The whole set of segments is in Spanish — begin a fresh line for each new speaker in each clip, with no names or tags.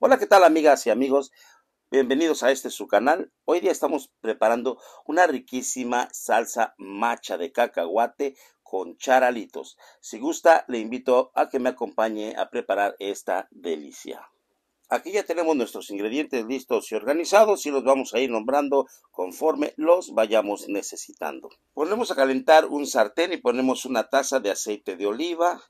Hola, ¿qué tal amigas y amigos? Bienvenidos a este su canal. Hoy día estamos preparando una riquísima salsa macha de cacahuate con charalitos. Si gusta, le invito a que me acompañe a preparar esta delicia. Aquí ya tenemos nuestros ingredientes listos y organizados y los vamos a ir nombrando conforme los vayamos necesitando. Ponemos a calentar un sartén y ponemos una taza de aceite de oliva,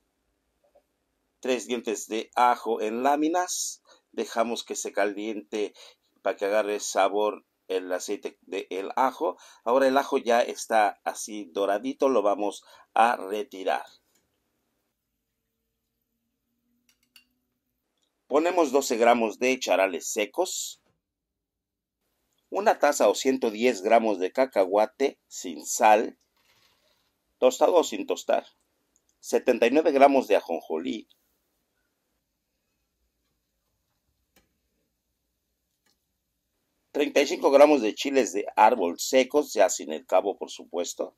tres dientes de ajo en láminas, dejamos que se caliente para que agarre sabor el aceite del ajo. Ahora el ajo ya está así doradito, lo vamos a retirar. Ponemos 12 gramos de charales secos, una taza o 110 gramos de cacahuate sin sal, tostado o sin tostar, 79 gramos de ajonjolí, 35 gramos de chiles de árbol secos, ya sin el cabo, por supuesto.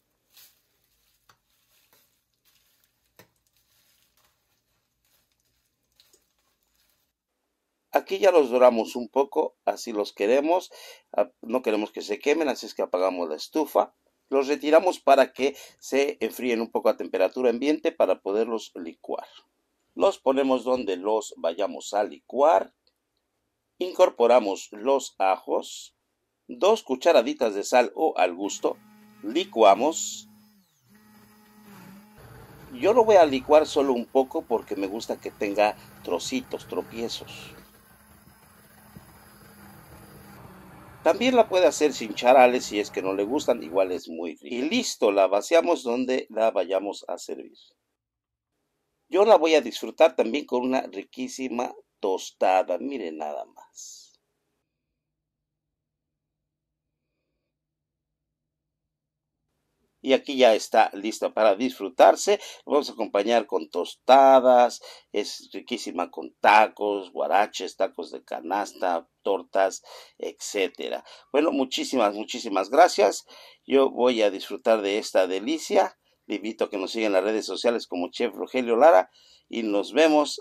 Aquí ya los doramos un poco, así los queremos. Ah, no queremos que se quemen, así es que apagamos la estufa. Los retiramos para que se enfríen un poco a temperatura ambiente para poderlos licuar. Los ponemos donde los vayamos a licuar. Incorporamos los ajos, dos cucharaditas de sal o al gusto, licuamos. Yo lo voy a licuar solo un poco porque me gusta que tenga trocitos, tropiezos. También la puede hacer sin charales si es que no le gustan, igual es muy rico. Y listo, la vaciamos donde la vayamos a servir. Yo la voy a disfrutar también con una riquísima tostada, mire nada más. Y aquí ya está lista para disfrutarse. vamos a acompañar con tostadas, es riquísima con tacos, guaraches, tacos de canasta, tortas, etc Bueno, muchísimas, muchísimas gracias. Yo voy a disfrutar de esta delicia. Le invito a que nos sigan en las redes sociales como Chef Rogelio Lara y nos vemos